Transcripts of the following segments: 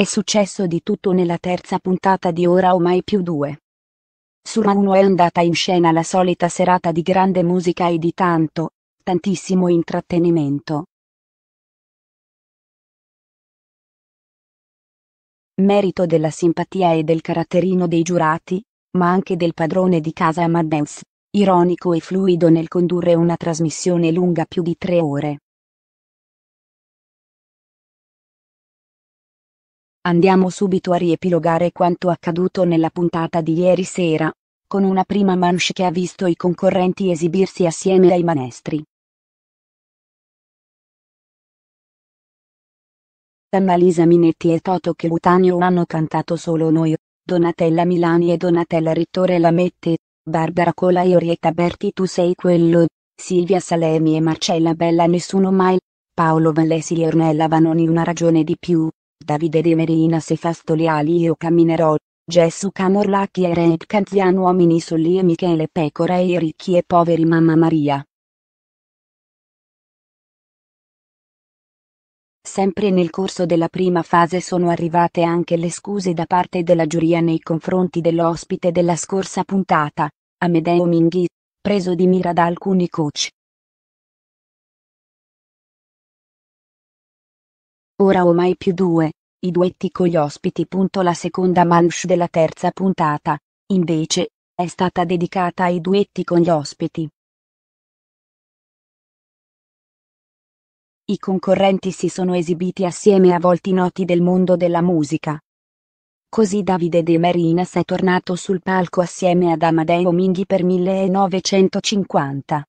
È successo di tutto nella terza puntata di Ora o Mai più 2. Su Rai è andata in scena la solita serata di grande musica e di tanto, tantissimo intrattenimento. Merito della simpatia e del caratterino dei giurati, ma anche del padrone di casa Amadeus, ironico e fluido nel condurre una trasmissione lunga più di tre ore. Andiamo subito a riepilogare quanto accaduto nella puntata di ieri sera, con una prima manche che ha visto i concorrenti esibirsi assieme ai maestri. Annalisa Minetti e Toto Chelutagno hanno cantato solo noi, Donatella Milani e Donatella Rittore Lamette, Barbara Cola e Orietta Berti Tu sei quello, Silvia Salemi e Marcella Bella Nessuno mai, Paolo Vallesi e Ornella Vanoni Una ragione di più. Davide Merina se fastoliali io camminerò, Gesù Camorlacchi e Reed Canzian uomini solli e Michele Pecora e i ricchi e poveri Mamma Maria. Sempre nel corso della prima fase sono arrivate anche le scuse da parte della giuria nei confronti dell'ospite della scorsa puntata, Amedeo Minghi, preso di mira da alcuni coach. Ora o mai più due, i duetti con gli ospiti. La seconda manche della terza puntata, invece, è stata dedicata ai duetti con gli ospiti. I concorrenti si sono esibiti assieme a volti noti del mondo della musica. Così Davide De Marinas è tornato sul palco assieme ad Amadeo Minghi per 1950.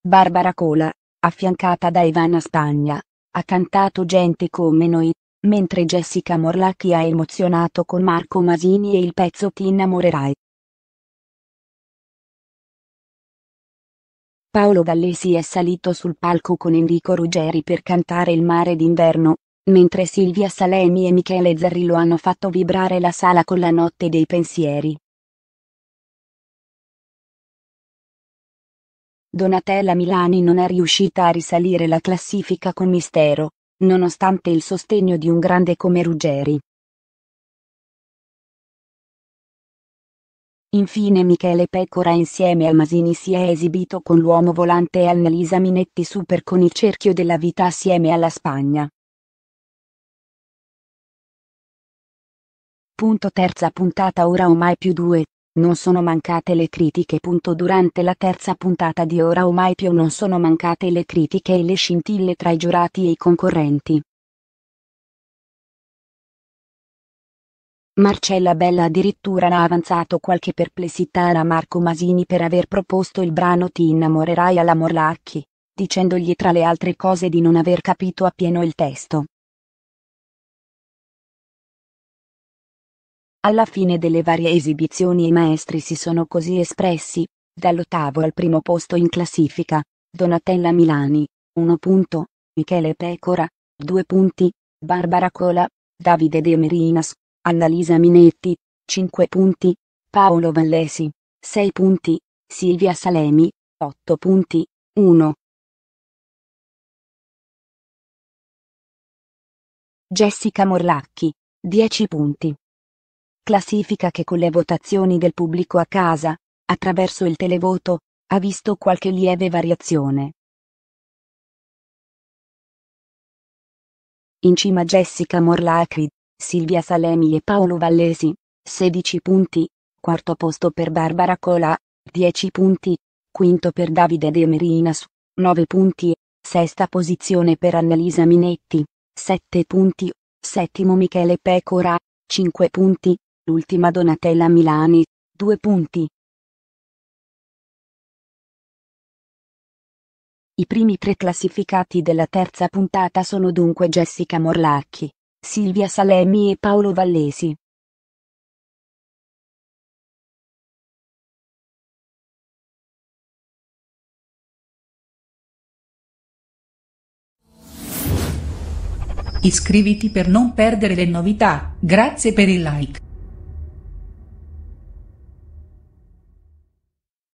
Barbara Cola, affiancata da Ivana Spagna, Ha cantato Gente come noi, mentre Jessica Morlacchi ha emozionato con Marco Masini e il pezzo Ti innamorerai. Paolo Gallesi è salito sul palco con Enrico Ruggeri per cantare Il mare d'inverno, mentre Silvia Salemi e Michele Zerri lo hanno fatto vibrare la sala con La notte dei pensieri. Donatella Milani non è riuscita a risalire la classifica con Mistero, nonostante il sostegno di un grande come Ruggeri. Infine Michele Pecora insieme a Masini si è esibito con l'uomo volante e Annalisa Minetti Super con il cerchio della vita assieme alla Spagna. Punto terza puntata ora o mai più due. Non sono mancate le critiche. Durante la terza puntata di Ora o Mai più non sono mancate le critiche e le scintille tra i giurati e i concorrenti. Marcella Bella addirittura ha avanzato qualche perplessità a Marco Masini per aver proposto il brano Ti innamorerai alla Morlacchi, dicendogli tra le altre cose di non aver capito appieno il testo. Alla fine delle varie esibizioni i maestri si sono così espressi, dall'ottavo al primo posto in classifica, Donatella Milani, 1 punto, Michele Pecora, 2 punti, Barbara Cola, Davide De Merinas, Annalisa Minetti, 5 punti, Paolo Vallesi, 6 punti, Silvia Salemi, 8 punti, 1. Jessica Morlacchi, 10 punti classifica che con le votazioni del pubblico a casa, attraverso il televoto, ha visto qualche lieve variazione. In cima Jessica Morlacrid, Silvia Salemi e Paolo Vallesi, 16 punti, quarto posto per Barbara Cola, 10 punti, quinto per Davide De Merinas, 9 punti, sesta posizione per Annalisa Minetti, 7 punti, settimo Michele Pecora, 5 punti, L'ultima Donatella Milani, due punti. I primi tre classificati della terza puntata sono dunque Jessica Morlacchi, Silvia Salemi e Paolo Vallesi. Iscriviti per non perdere le novità, grazie per il like.